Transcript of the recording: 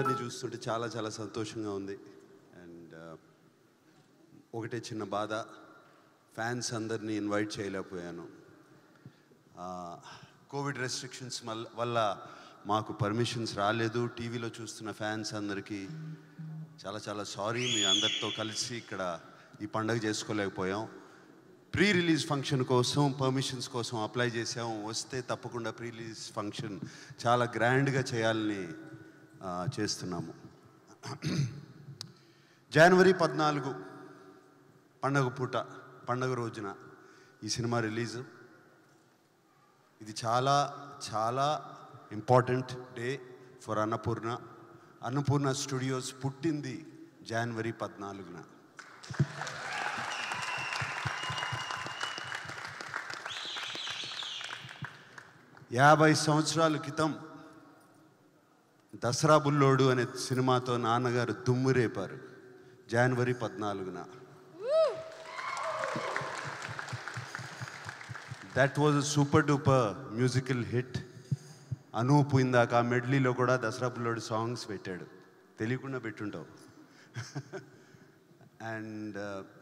అందరినీ చూస్తుంటే చాలా చాలా సంతోషంగా ఉంది అండ్ ఒకటే చిన్న బాధ ఫ్యాన్స్ అందరినీ ఇన్వైట్ చేయలేకపోయాను కోవిడ్ రెస్ట్రిక్షన్స్ వల్ల మాకు పర్మిషన్స్ రాలేదు టీవీలో చూస్తున్న ఫ్యాన్స్ అందరికీ చాలా చాలా సారీ మీ అందరితో కలిసి ఇక్కడ ఈ పండగ చేసుకోలేకపోయాం ప్రీ రిలీజ్ ఫంక్షన్ కోసం పర్మిషన్స్ కోసం అప్లై చేసాము వస్తే తప్పకుండా ప్రీ రిలీజ్ ఫంక్షన్ చాలా గ్రాండ్గా చేయాలని చేస్తున్నాము జనవరి పద్నాలుగు పండగ పూట పండగ రోజున ఈ సినిమా రిలీజ్ ఇది చాలా చాలా important day for Annapurna Annapurna studios పుట్టింది జనవరి పద్నాలుగున యాభై సంవత్సరాల క్రితం దసరా బుల్లోడు అనే సినిమాతో నాన్నగారు దుమ్ము రేపారు జనవరి పద్నాలుగున that was super duper musical hit Anup ఇందాక ఆ మెడ్లీలో కూడా దసరా బుల్లోడు సాంగ్స్ పెట్టాడు తెలియకుండా పెట్టుంటావు అండ్